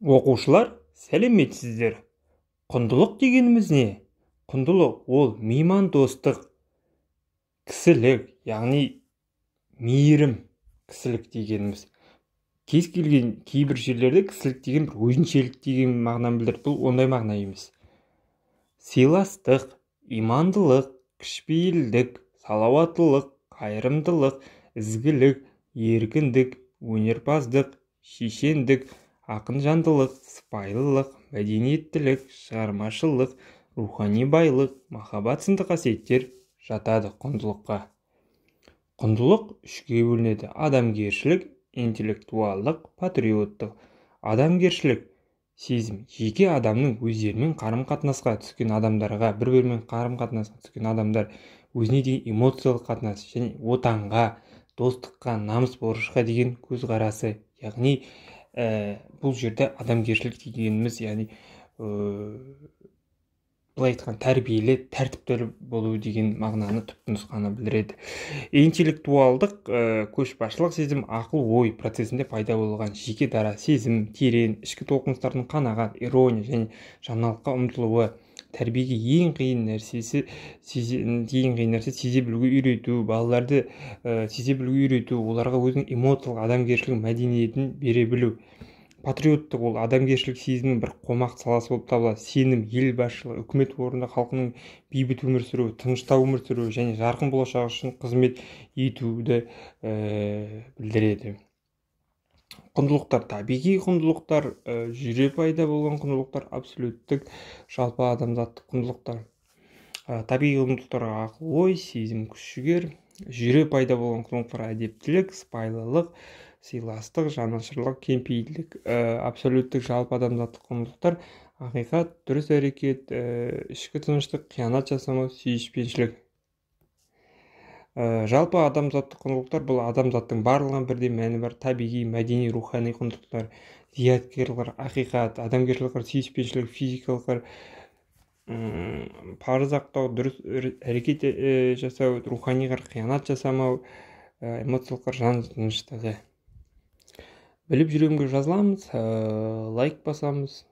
оқушылар сәлеметсіздер құндылық дегеніміз не құндылық ол мейман достық кісілік яғни мейірім кісілік дегеніміз кез келген кейбір жерлерде кісілік деген бір өзіншелік деген мағынаны білдіреді бұл ондай мағына емес сыйластық имандылық кішіпейілдік салауаттылық қайырымдылық ізгілік еркіндік өнерпаздық шешендік Ақын жандылық, сыпайылық мәдениеттілік шығармашылық рухани байлық махаббат сынды қасиеттер жатады құндылыққа құндылық үшке бөлінеді адамгершілік интеллектуалдық патриоттық адамгершілік сезім жеке адамның өздерімен қарым қатынасқа түскен адамдарға бір бірімен қарым қатынасқа түскен адамдар өзіне деген эмоциялық қатынас және отанға достыққа намыс борышқа деген көзқарасы яғни ә, бұл жерде адамгершілік дегеніміз яғни ә, былай айтқан тәрбиелі тәртіпті болу деген мағынаны түпнұсқаны білдіреді интеллектуалдық ә, көшбасшылық сезім ақыл ой процесінде пайда болған жеке дара сезім терең ішкі толқыныстардың қанағат ирония және жаңалыққа ұмтылуы тәрбиеге ең қиын нәрсесі ең қиын нәрсе сезе білуге үйрету балаларды ә, сезе білуге үйрету оларға өзінің эмоциялық адамгершілік мәдениетін бере білу патриоттық ол адамгершілік сезімнің бір қомақ саласы болып табылады сенім ел басшылығы үкімет орнында халқының бейбіт өмір сүруі тыныштау өмір сүруі және жарқын болашақ үшін қызмет етуді ә, білдіреді құндылықтар табиғи құндылықтар ә, жүре пайда болған құндылықтар абсолюттік жалпы адамзаттық құндылықтар ә, табиғи құндылықтар ақыл ой сезім күш жігер жүре пайда болған құндылықтар әдептілік сыпайылылық сыйластық жанашырлық кеңпейілдік ә, э, абсолюттік жалпы адамзаттық құндылықтар ақиқат дұрыс әрекет ә, ішкі тыныштық қиянат жасамау сүйіспеншілік ә, жалпы адамзаттық құндылықтар бұл адамзаттың барлығына бірдей мәні бар табиғи мәдени рухани құндылықтар зияткерлік ақиқат адамгершілік сүйіспеншілік физикалық парыз ақтау дұрыс әрекет э, жасау рухани қиянат жасамау э, эмоциялық жан тыныштығы біліп жүрегімге жазыламыз ә, лайк басамыз